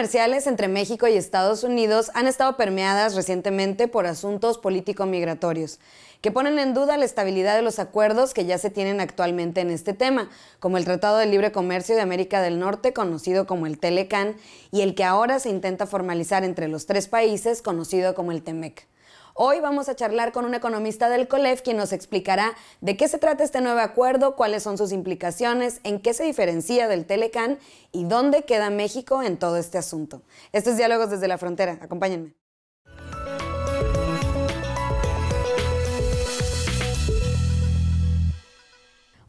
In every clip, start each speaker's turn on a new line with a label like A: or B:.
A: comerciales entre México y Estados Unidos han estado permeadas recientemente por asuntos político-migratorios, que ponen en duda la estabilidad de los acuerdos que ya se tienen actualmente en este tema, como el Tratado de Libre Comercio de América del Norte, conocido como el Telecan, y el que ahora se intenta formalizar entre los tres países, conocido como el TEMEC. Hoy vamos a charlar con un economista del COLEF quien nos explicará de qué se trata este nuevo acuerdo, cuáles son sus implicaciones, en qué se diferencia del Telecan y dónde queda México en todo este asunto. Estos es diálogos desde la frontera. Acompáñenme.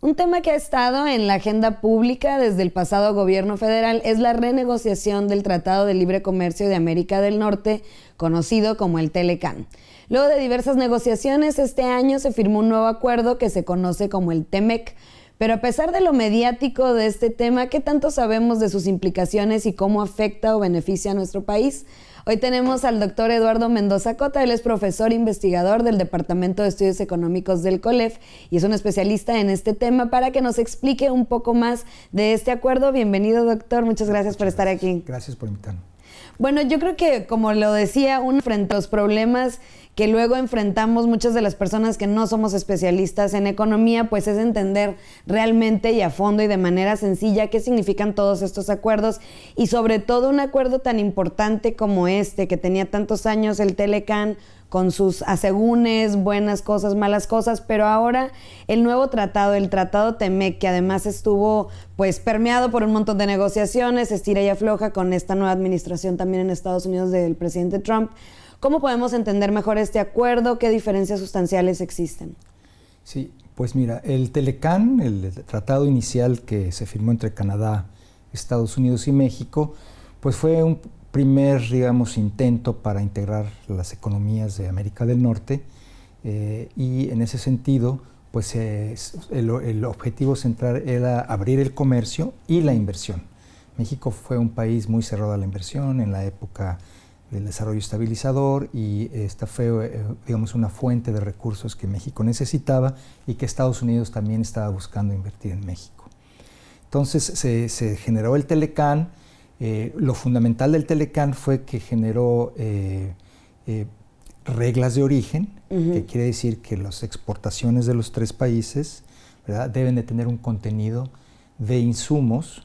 A: Un tema que ha estado en la agenda pública desde el pasado gobierno federal es la renegociación del Tratado de Libre Comercio de América del Norte, conocido como el Telecan. Luego de diversas negociaciones, este año se firmó un nuevo acuerdo que se conoce como el TEMEC. Pero a pesar de lo mediático de este tema, ¿qué tanto sabemos de sus implicaciones y cómo afecta o beneficia a nuestro país? Hoy tenemos al doctor Eduardo Mendoza Cota, él es profesor investigador del Departamento de Estudios Económicos del COLEF y es un especialista en este tema para que nos explique un poco más de este acuerdo. Bienvenido, doctor, muchas gracias por estar aquí. Gracias por invitarme. Bueno, yo creo que, como lo decía, uno frente a los problemas que luego enfrentamos muchas de las personas que no somos especialistas en economía, pues es entender realmente y a fondo y de manera sencilla qué significan todos estos acuerdos y sobre todo un acuerdo tan importante como este que tenía tantos años el Telecan con sus asegúnes, buenas cosas, malas cosas, pero ahora el nuevo tratado, el tratado Temec, que además estuvo pues permeado por un montón de negociaciones, estira y afloja con esta nueva administración también en Estados Unidos del presidente Trump, ¿Cómo podemos entender mejor este acuerdo? ¿Qué diferencias sustanciales existen?
B: Sí, pues mira, el Telecan, el tratado inicial que se firmó entre Canadá, Estados Unidos y México, pues fue un primer, digamos, intento para integrar las economías de América del Norte eh, y en ese sentido, pues eh, el, el, objetivo central era abrir el comercio y la inversión. México fue un país muy cerrado a la inversión en la época el desarrollo estabilizador y esta fue, eh, digamos, una fuente de recursos que México necesitaba y que Estados Unidos también estaba buscando invertir en México. Entonces se, generó el Telecan eh, lo fundamental del Telecán fue que generó eh, reglas de origen, que quiere decir que las exportaciones de los tres países deben de tener un contenido de insumos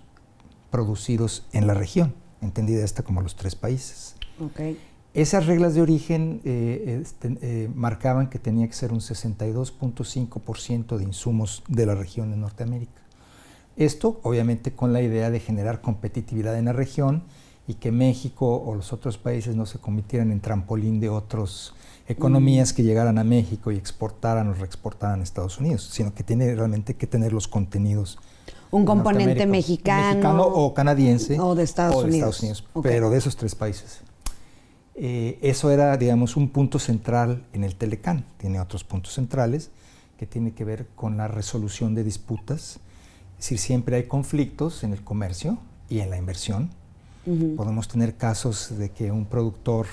B: producidos en la región entendida esta como los tres países. Esas reglas de origen eh, este, eh, marcaban que tenía que ser un 62.5% de insumos de la región de Norteamérica. Esto obviamente con la idea de generar competitividad en la región y que México o los otros países no se convirtieran en trampolín de otras economías mm. que llegaran a México y exportaran o reexportaran a Estados Unidos, sino que tiene realmente que tener los contenidos
A: un componente mexicano, o
B: canadiense o de Estados Unidos, pero de esos tres países. Eh, eso era, digamos, un punto central en el Telecán. Tiene otros puntos centrales que tiene que ver con la resolución de disputas. Es decir, siempre hay conflictos en el comercio y en la inversión. Podemos tener casos de que un productor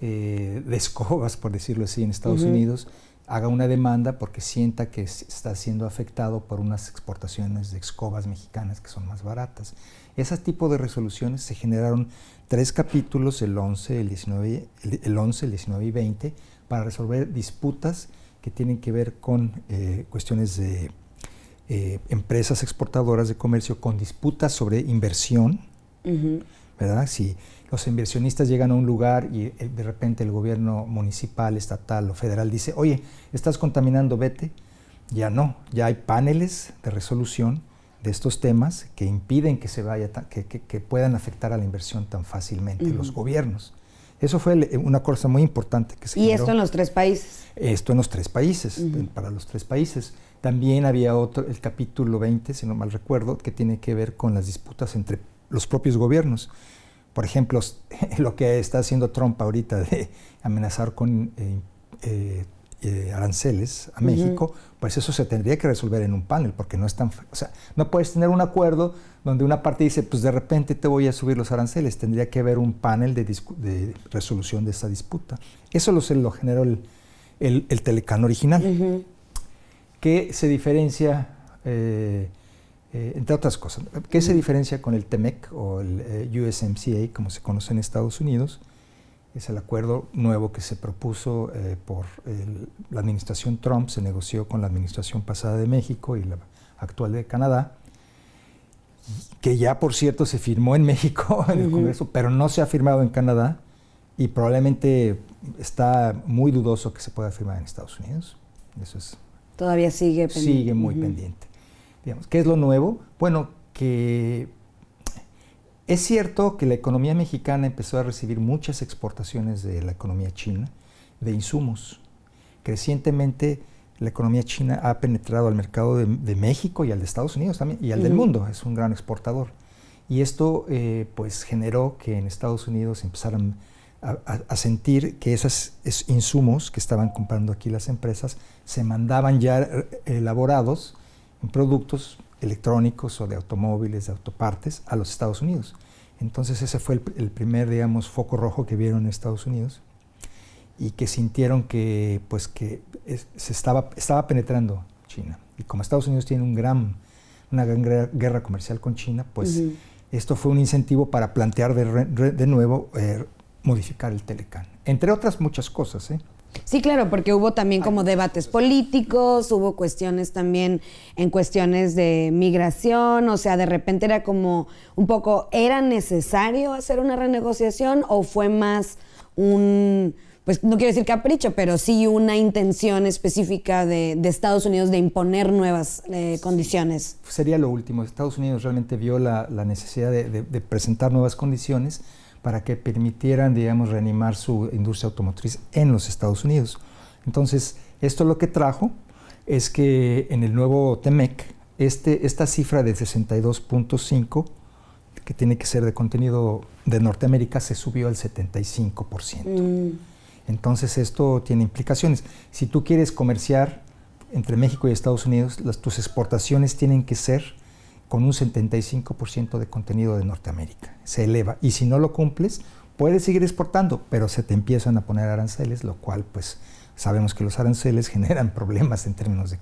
B: eh, de escobas, por decirlo así, en Estados Unidos haga una demanda porque sienta que está siendo afectado por unas exportaciones de escobas mexicanas que son más baratas. Ese tipo de resoluciones se generaron tres capítulos, el 11, el, 19, el, 11, y 20, para resolver disputas que tienen que ver con eh, cuestiones de eh, empresas exportadoras de comercio, con disputas sobre inversión, ¿verdad? Si los inversionistas llegan a un lugar y eh, de repente el gobierno municipal, estatal o federal dice, oye, estás contaminando, vete. Ya no, ya hay paneles de resolución de estos temas que impiden que se vaya, que, puedan afectar a la inversión tan fácilmente los gobiernos. Eso fue eh, una cosa muy importante que se ¿Y esto en los
A: tres países?
B: Esto en los tres países, para los tres países. También había otro, el capítulo 20, si no mal recuerdo, que tiene que ver con las disputas entre los propios gobiernos por ejemplo, lo que está haciendo Trump ahorita de amenazar con eh, eh, eh, aranceles a México, pues eso se tendría que resolver en un panel, porque no es tan... O sea, no puedes tener un acuerdo donde una parte dice, pues de repente te voy a subir los aranceles, tendría que haber un panel de, resolución de esa disputa. Eso lo, lo generó el, el, original, ¿Qué se diferencia... Eh, entre otras cosas. ¿Qué se diferencia con el TEMEC o el eh, USMCA, como se conoce en Estados Unidos? Es el acuerdo nuevo que se propuso eh, por la administración Trump, se negoció con la administración pasada de México y la actual de Canadá, que ya por cierto se firmó en México, en el Congreso, pero no se ha firmado en Canadá y probablemente está muy dudoso que se pueda firmar en Estados Unidos. Eso es.
A: Todavía sigue pendiente. Sigue muy pendiente.
B: ¿Qué es lo nuevo? Bueno, que es cierto que la economía mexicana empezó a recibir muchas exportaciones de la economía china de insumos. Crecientemente la economía china ha penetrado al mercado de, México y al de Estados Unidos también, y al del mundo, es un gran exportador. Y esto eh, pues generó que en Estados Unidos empezaran a, sentir que esos insumos que estaban comprando aquí las empresas se mandaban ya eh, elaborados en productos electrónicos o de automóviles, de autopartes, a los Estados Unidos. Entonces ese fue el, primer, digamos, foco rojo que vieron en Estados Unidos y que sintieron que, pues, que se estaba, estaba penetrando China. Y como Estados Unidos tiene un gran, una gran guerra comercial con China, pues esto fue un incentivo para plantear de, nuevo eh, modificar el Telecán. Entre otras muchas cosas, ¿eh?
A: Sí, claro, porque hubo también como debates políticos, hubo cuestiones también en cuestiones de migración, o sea, de repente era como un poco, ¿era necesario hacer una renegociación o fue más un, pues no quiero decir capricho, pero sí una intención específica de, Estados Unidos de imponer nuevas eh, condiciones?
B: Sería lo último, Estados Unidos realmente vio la, necesidad de presentar nuevas condiciones para que permitieran, digamos, reanimar su industria automotriz en los Estados Unidos. Entonces, esto lo que trajo es que en el nuevo TEMEC, este, esta cifra de 62.5, que tiene que ser de contenido de Norteamérica, se subió al 75%. Mm. Entonces esto tiene implicaciones. Si tú quieres comerciar entre México y Estados Unidos, tus exportaciones tienen que ser con un 75% de contenido de Norteamérica. Se eleva. Y si no lo cumples, puedes seguir exportando, pero se te empiezan a poner aranceles, lo cual pues sabemos que los aranceles generan problemas en términos de,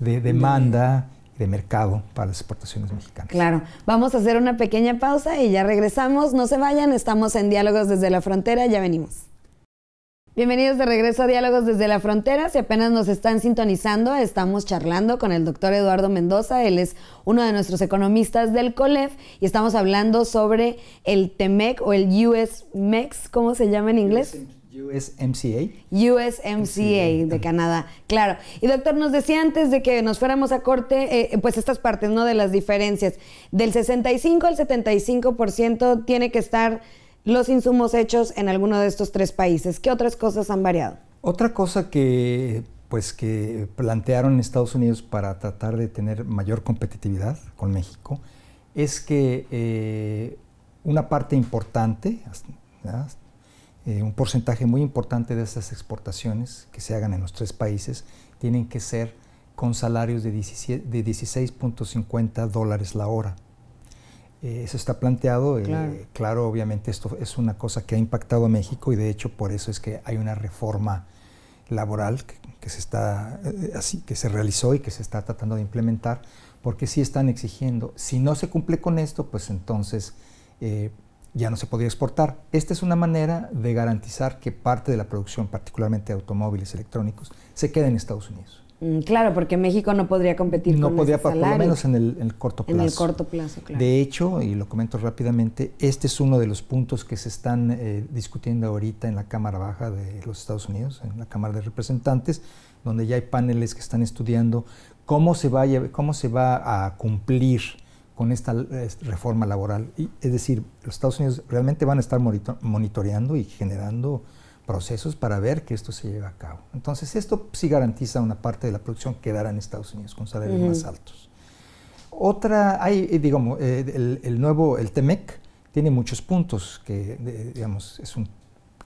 B: de demanda y de mercado para las exportaciones mexicanas.
A: Claro, vamos a hacer una pequeña pausa y ya regresamos. No se vayan, estamos en Diálogos desde la Frontera, ya venimos. Bienvenidos de regreso a Diálogos desde la Frontera. Si apenas nos están sintonizando, estamos charlando con el doctor Eduardo Mendoza. Él es uno de nuestros economistas del COLEF y estamos hablando sobre el TEMEC o el USMEX, ¿cómo se llama en inglés?
B: USMCA.
A: USMCA de Canadá, claro. Y doctor, nos decía antes de que nos fuéramos a corte, eh, pues estas partes, ¿no? De las diferencias. Del 65 al 75% tiene que estar los insumos hechos en alguno de estos tres países. ¿Qué otras cosas han variado?
B: Otra cosa que pues que plantearon Estados Unidos para tratar de tener mayor competitividad con México es que eh, una parte importante, eh, un porcentaje muy importante de esas exportaciones que se hagan en los tres países tienen que ser con salarios de 16.50 dólares la hora. Eh, eso está planteado. Eh, claro. obviamente esto es una cosa que ha impactado a México y de hecho por eso es que hay una reforma laboral que, se está eh, así que se realizó y que se está tratando de implementar porque sí están exigiendo si no se cumple con esto pues entonces ya no se podría exportar. Esta es una manera de garantizar que parte de la producción, particularmente de automóviles electrónicos, se quede en Estados Unidos.
A: Mm, claro, porque México no podría competir no con podría, No por lo menos en
B: el, corto plazo. En el corto plazo, claro. De hecho, y lo comento rápidamente, este es uno de los puntos que se están eh, discutiendo ahorita en la Cámara Baja de los Estados Unidos, en la Cámara de Representantes, donde ya hay paneles que están estudiando cómo se va a, cómo se va a cumplir con esta reforma laboral. es decir, los Estados Unidos realmente van a estar monitoreando y generando procesos para ver que esto se lleve a cabo. Entonces, esto sí garantiza una parte de la producción que dará en Estados Unidos con salarios más altos. Otra, hay, eh, digamos, eh, el, nuevo, el TEMEC, tiene muchos puntos, que, digamos, es un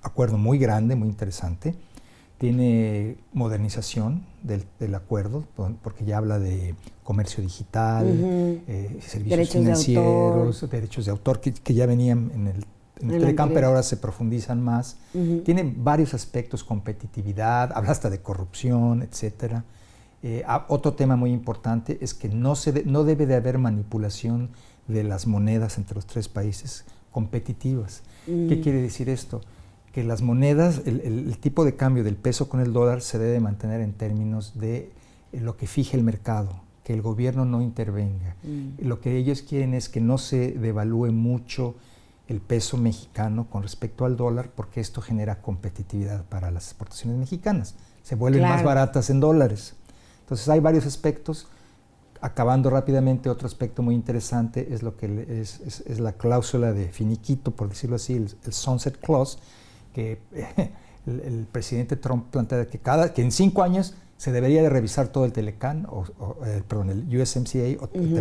B: acuerdo muy grande, muy interesante. Tiene modernización del, acuerdo, porque ya habla de comercio digital, eh, servicios derechos financieros, de derechos de autor, que ya venían en el en el Camper ahora se profundizan más. Tiene varios aspectos, competitividad, habla hasta de corrupción, etcétera. Eh, ah, otro tema muy importante es que no, no debe de haber manipulación de las monedas entre los tres países competitivas. ¿Qué quiere decir esto? Que las monedas, el, tipo de cambio del peso con el dólar se debe mantener en términos de lo que fije el mercado, que el gobierno no intervenga. Mm. Lo que ellos quieren es que no se devalúe mucho el peso mexicano con respecto al dólar porque esto genera competitividad para las exportaciones mexicanas. Se vuelven más baratas en dólares. Entonces hay varios aspectos. Acabando rápidamente, otro aspecto muy interesante es lo que es, la cláusula de finiquito, por decirlo así, el, sunset clause, que el, presidente Trump plantea que, cada, que en cinco años se debería de revisar todo el Telecan o, eh, perdón, el USMCA o el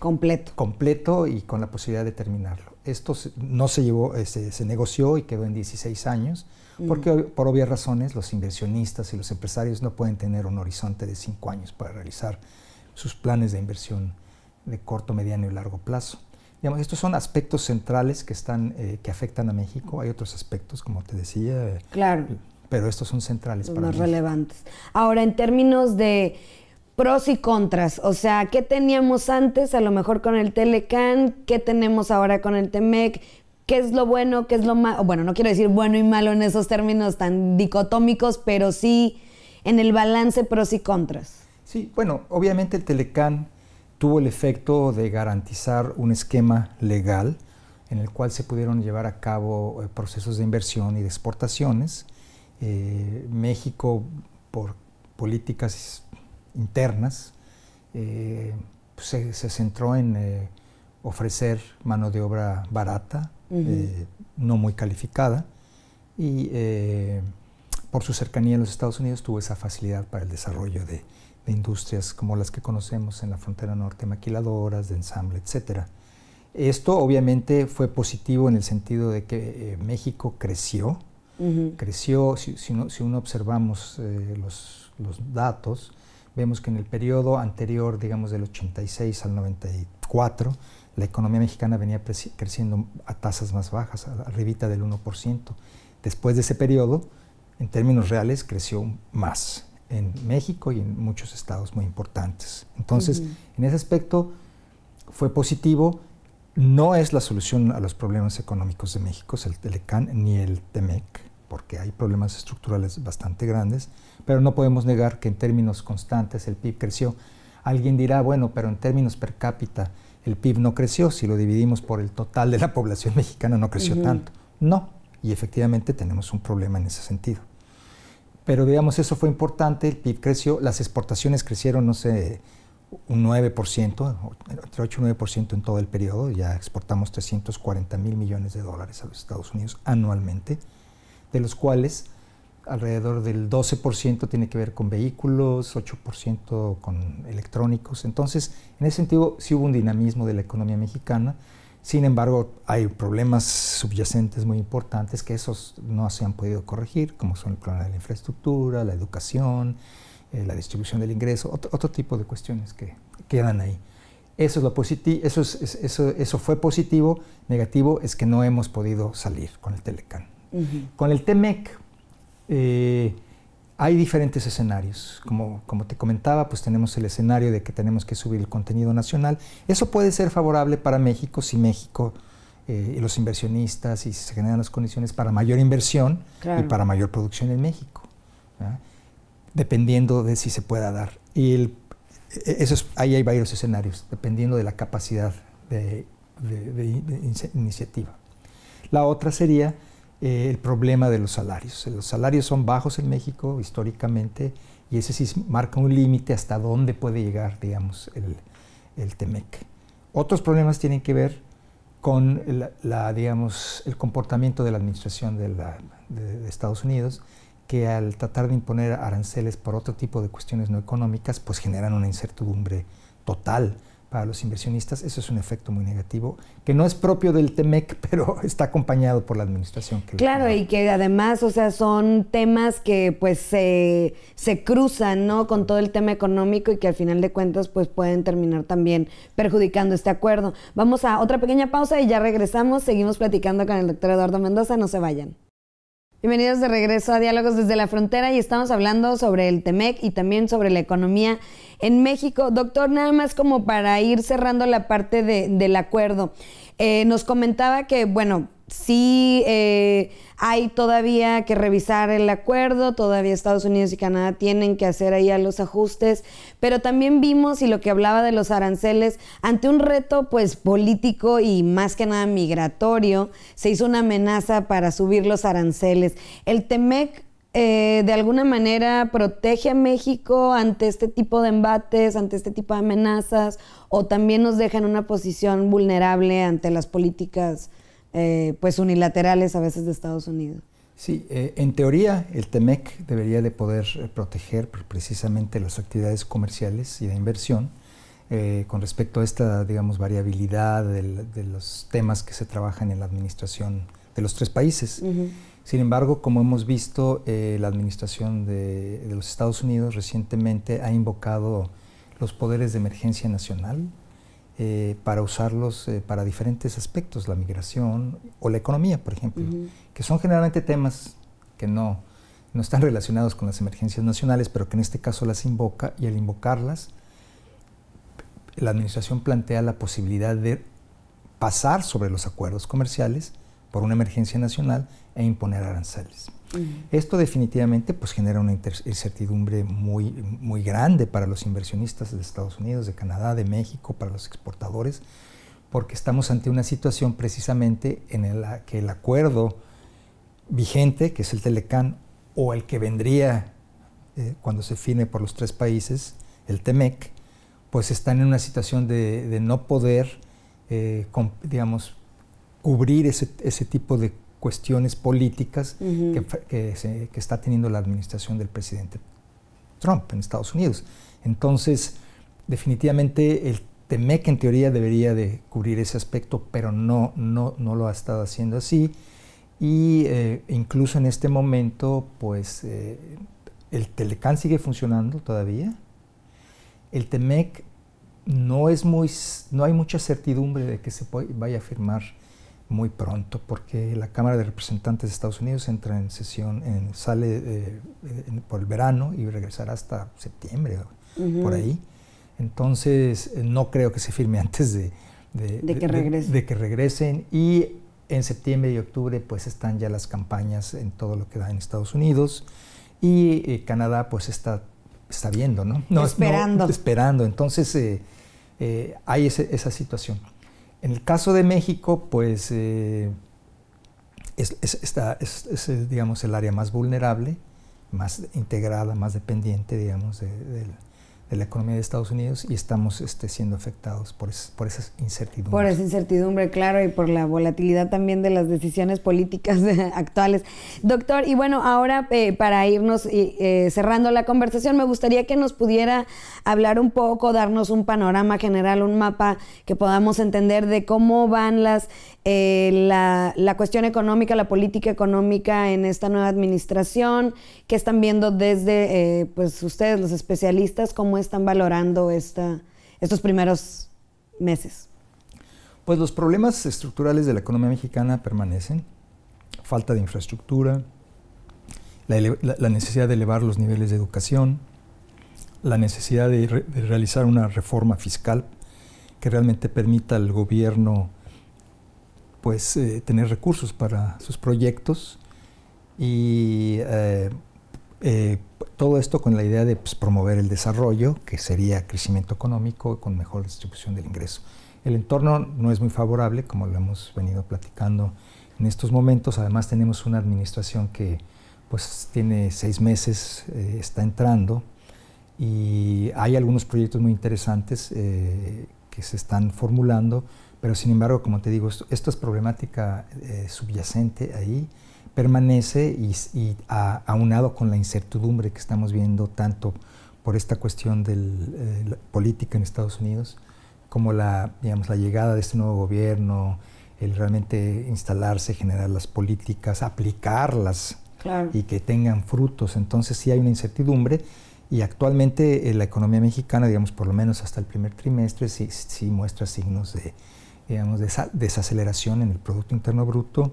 B: Completo. Completo y con la posibilidad de terminarlo. Esto no se llevó, este, se, negoció y quedó en 16 años, mm. porque por obvias razones los inversionistas y los empresarios no pueden tener un horizonte de 5 años para realizar sus planes de inversión de corto, mediano y largo plazo. Digamos, estos son aspectos centrales que, están, eh, que afectan a México. Hay otros aspectos, como te decía. Claro. Pero estos son centrales para más relevantes.
A: Ahora, en términos de pros y contras, o sea, ¿qué teníamos antes a lo mejor con el Telecan? ¿Qué tenemos ahora con el Temec? ¿Qué es lo bueno? ¿Qué es lo malo? Bueno, no quiero decir bueno y malo en esos términos tan dicotómicos, pero sí en el balance pros y contras.
B: Sí, bueno, obviamente el Telecan tuvo el efecto de garantizar un esquema legal en el cual se pudieron llevar a cabo eh, procesos de inversión y de exportaciones. Eh, México, por políticas internas, eh, se, centró en eh, ofrecer mano de obra barata, eh, no muy calificada, y por su cercanía a los Estados Unidos tuvo esa facilidad para el desarrollo de, industrias como las que conocemos en la frontera norte, maquiladoras, de ensamble, etcétera. Esto obviamente fue positivo en el sentido de que México creció, creció, si, uno observamos los, datos, vemos que en el periodo anterior, digamos del 86 al 94, la economía mexicana venía creciendo a tasas más bajas, arribita del 1%. Después de ese periodo, en términos reales, creció más en México y en muchos estados muy importantes. Entonces, en ese aspecto fue positivo. No es la solución a los problemas económicos de México, es el Telecán ni el TEMEC, porque hay problemas estructurales bastante grandes pero no podemos negar que en términos constantes el PIB creció. Alguien dirá, bueno, pero en términos per cápita el PIB no creció, si lo dividimos por el total de la población mexicana no creció tanto. No, y efectivamente tenemos un problema en ese sentido. Pero digamos, eso fue importante, el PIB creció, las exportaciones crecieron, no sé, un 9%, entre 8 y 9% en todo el periodo, ya exportamos 340 mil millones de dólares a los Estados Unidos anualmente, de los cuales alrededor del 12% tiene que ver con vehículos, 8% con electrónicos. Entonces, en ese sentido, sí hubo un dinamismo de la economía mexicana. Sin embargo, hay problemas subyacentes muy importantes que esos no se han podido corregir, como son el problema de la infraestructura, la educación, eh, la distribución del ingreso, otro, tipo de cuestiones que quedan ahí. Eso, es lo positivo, eso, es, eso, fue positivo, negativo es que no hemos podido salir con el Telecan. Con el TEMEC, eh, hay diferentes escenarios. Como, te comentaba, pues tenemos el escenario de que tenemos que subir el contenido nacional. Eso puede ser favorable para México si México eh, y los inversionistas y se generan las condiciones para mayor inversión y para mayor producción en México, dependiendo de si se pueda dar. Y e, ahí hay varios escenarios, dependiendo de la capacidad de iniciativa. La otra sería eh, el problema de los salarios. Eh, los salarios son bajos en México históricamente y ese sí marca un límite hasta dónde puede llegar, digamos, el, el TEMEC. Otros problemas tienen que ver con la, digamos, el comportamiento de la administración de, de, Estados Unidos, que al tratar de imponer aranceles por otro tipo de cuestiones no económicas, pues generan una incertidumbre total para los inversionistas. Eso es un efecto muy negativo, que no es propio del TEMEC, pero está acompañado por la administración.
A: claro, y que además, o sea, son temas que pues se, cruzan, ¿no? Con todo el tema económico y que al final de cuentas pues pueden terminar también perjudicando este acuerdo. Vamos a otra pequeña pausa y ya regresamos. Seguimos platicando con el doctor Eduardo Mendoza. No se vayan. Bienvenidos de regreso a Diálogos desde la Frontera y estamos hablando sobre el TEMEC y también sobre la economía en México. Doctor, nada más como para ir cerrando la parte de, del acuerdo. Eh, nos comentaba que, bueno, sí eh, hay todavía que revisar el acuerdo, todavía Estados Unidos y Canadá tienen que hacer ahí los ajustes, pero también vimos, y lo que hablaba de los aranceles, ante un reto pues político y más que nada migratorio, se hizo una amenaza para subir los aranceles. El TEMEC eh, de alguna manera protege a México ante este tipo de embates, ante este tipo de amenazas, o también nos deja en una posición vulnerable ante las políticas eh, pues unilaterales a veces de Estados Unidos.
B: Sí, eh, en teoría el TEMEC debería de poder proteger precisamente las actividades comerciales y de inversión con respecto a esta, digamos, variabilidad de, los temas que se trabajan en la administración de los tres países. Sin embargo, como hemos visto, eh, la administración de, los Estados Unidos recientemente ha invocado los poderes de emergencia nacional eh, para usarlos eh, para diferentes aspectos, la migración o la economía, por ejemplo, que son generalmente temas que no, no están relacionados con las emergencias nacionales, pero que en este caso las invoca y al invocarlas, la administración plantea la posibilidad de pasar sobre los acuerdos comerciales por una emergencia nacional e imponer aranceles. Esto definitivamente pues, genera una incertidumbre muy, muy grande para los inversionistas de Estados Unidos, de Canadá, de México, para los exportadores, porque estamos ante una situación precisamente en la que el acuerdo vigente, que es el Telecán, o el que vendría eh, cuando se fine por los tres países, el TEMEC, pues están en una situación de, no poder, eh, digamos, cubrir ese, ese tipo de cuestiones políticas que, que, está teniendo la administración del presidente Trump en Estados Unidos. Entonces, definitivamente el TEMEC en teoría debería de cubrir ese aspecto, pero no, no, no lo ha estado haciendo así. Y eh, incluso en este momento, pues eh, el Telecán sigue funcionando todavía. El TEMEC no, es muy, no hay mucha certidumbre de que se vaya a firmar muy pronto, porque la Cámara de Representantes de Estados Unidos entra en sesión, en, sale eh, por el verano y regresará hasta septiembre, por ahí. Entonces, eh, no creo que se firme antes de, de, de, que de, que regresen. Y en septiembre y octubre, pues están ya las campañas en todo lo que da en Estados Unidos. Y eh, Canadá, pues está, está viendo, ¿no? no esperando. esperando. Entonces, hay esa situación. En el caso de México, pues eh, es, digamos, el área más vulnerable, más integrada, más dependiente, digamos, de, de la economía de Estados Unidos y estamos este, siendo afectados por, es, por esas incertidumbre Por
A: esa incertidumbre, claro, y por la volatilidad también de las decisiones políticas actuales. Doctor, y bueno, ahora eh, para irnos eh, cerrando la conversación, me gustaría que nos pudiera hablar un poco, darnos un panorama general, un mapa que podamos entender de cómo van las eh, la, la cuestión económica, la política económica en esta nueva administración, qué están viendo desde pues ustedes, los especialistas, cómo están valorando esta, estos primeros meses?
B: Pues los problemas estructurales de la economía mexicana permanecen. Falta de infraestructura, la, necesidad de elevar los niveles de educación, la necesidad de, realizar una reforma fiscal que realmente permita al gobierno pues eh, tener recursos para sus proyectos y eh, eh, todo esto con la idea de pues, promover el desarrollo, que sería crecimiento económico con mejor distribución del ingreso. El entorno no es muy favorable, como lo hemos venido platicando en estos momentos. Además tenemos una administración que pues, tiene seis meses, eh, está entrando y hay algunos proyectos muy interesantes eh, que se están formulando, pero sin embargo, como te digo, esto, es problemática eh, subyacente ahí permanece y, y aunado con la incertidumbre que estamos viendo tanto por esta cuestión de eh, política en Estados Unidos, como la, digamos, la llegada de este nuevo gobierno, el realmente instalarse, generar las políticas, aplicarlas y que tengan frutos. Entonces sí hay una incertidumbre y actualmente eh, la economía mexicana, digamos, por lo menos hasta el primer trimestre, sí, muestra signos de, de desaceleración en el Producto Interno Bruto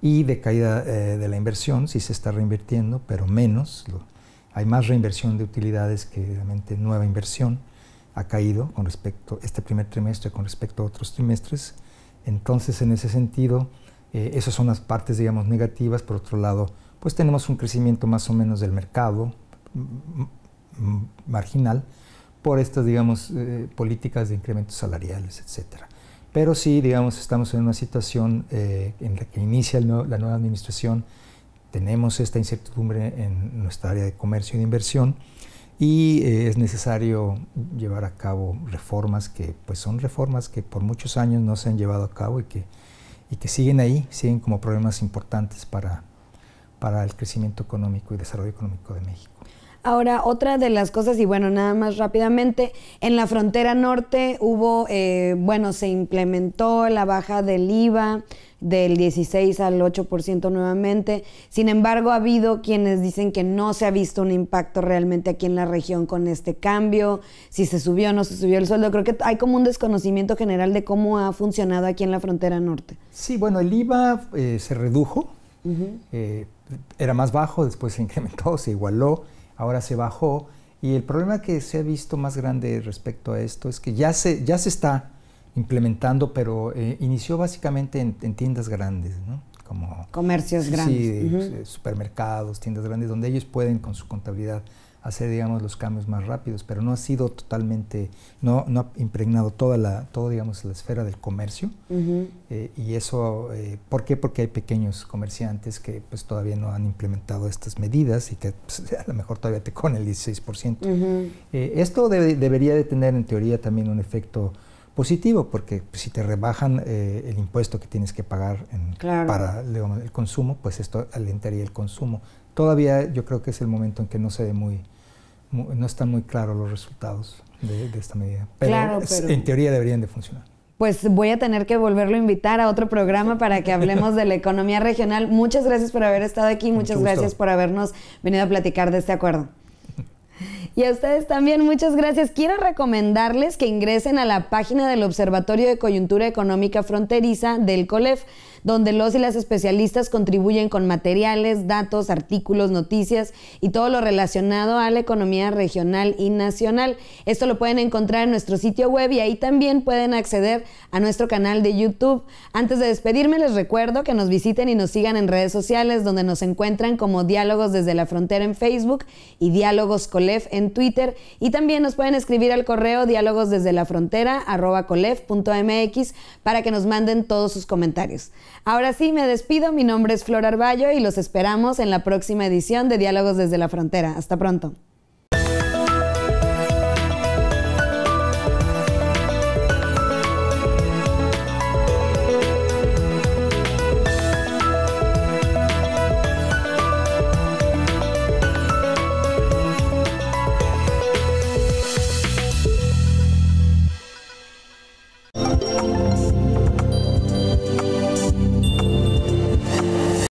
B: y de caída eh, de la inversión, si se está reinvirtiendo, pero menos. hay más reinversión de utilidades que realmente nueva inversión ha caído con respecto este primer trimestre con respecto a otros trimestres. Entonces, en ese sentido, eh, esas son las partes, digamos, negativas. Por otro lado, pues tenemos un crecimiento más o menos del mercado marginal por estas, digamos, eh, políticas de incrementos salariales, etcétera. Pero sí, digamos, estamos en una situación eh, en la que inicia la nueva administración, tenemos esta incertidumbre en nuestra área de comercio y de inversión y eh, es necesario llevar a cabo reformas que pues son reformas que por muchos años no se han llevado a cabo y que, y que siguen ahí, siguen como problemas importantes para el crecimiento económico y desarrollo económico de México.
A: Ahora, otra de las cosas, y bueno, nada más rápidamente, en la frontera norte hubo, eh, bueno, se implementó la baja del IVA del 16 al 8% nuevamente. Sin embargo, ha habido quienes dicen que no se ha visto un impacto realmente aquí en la región con este cambio, si se subió o no se subió el sueldo. Creo que hay como un desconocimiento general de cómo ha funcionado aquí en la frontera
B: norte. Sí, bueno, el IVA eh, se redujo, eh, era más bajo, después se incrementó, se igualó ahora se bajó. Y el problema que se ha visto más grande respecto a esto es que ya se, ya se está implementando, pero eh, inició básicamente en, tiendas grandes, ¿no? Como, Comercios grandes. Sí, supermercados, tiendas grandes, donde ellos pueden con su contabilidad hacer, digamos, los cambios más rápidos, pero no ha sido totalmente, no, no ha impregnado toda la, todo, digamos, la esfera del comercio. Eh, y eso, eh, ¿por qué? Porque hay pequeños comerciantes que pues todavía no han implementado estas medidas y que pues, a lo mejor todavía te con el 16%. Eh, esto debería de tener en teoría también un efecto positivo, porque pues, si te rebajan eh, el impuesto que tienes que pagar para el consumo, pues esto alentaría el consumo. Todavía yo creo que es el momento en que no se ve muy, no están muy claros los resultados de, esta medida, pero en teoría deberían de funcionar
A: pues voy a tener que volverlo a invitar a otro programa para que hablemos de la economía regional. Muchas gracias por haber estado aquí, muchas gracias por habernos venido a platicar de este acuerdo. Y a ustedes también, muchas gracias. Quiero recomendarles que ingresen a la página del Observatorio de Coyuntura Económica Fronteriza del COLEF donde los y las especialistas contribuyen con materiales, datos, artículos, noticias y todo lo relacionado a la economía regional y nacional. Esto lo pueden encontrar en nuestro sitio web y ahí también pueden acceder a nuestro canal de YouTube. Antes de despedirme, les recuerdo que nos visiten y nos sigan en redes sociales, donde nos encuentran como Diálogos desde la Frontera en Facebook y Diálogos Colef en Twitter. Y también nos pueden escribir al correo diálogos desde la frontera colef.mx para que nos manden todos sus comentarios. Ahora sí, me despido. Mi nombre es Flor Arballo y los esperamos en la próxima edición de Diálogos desde la Frontera. Hasta pronto.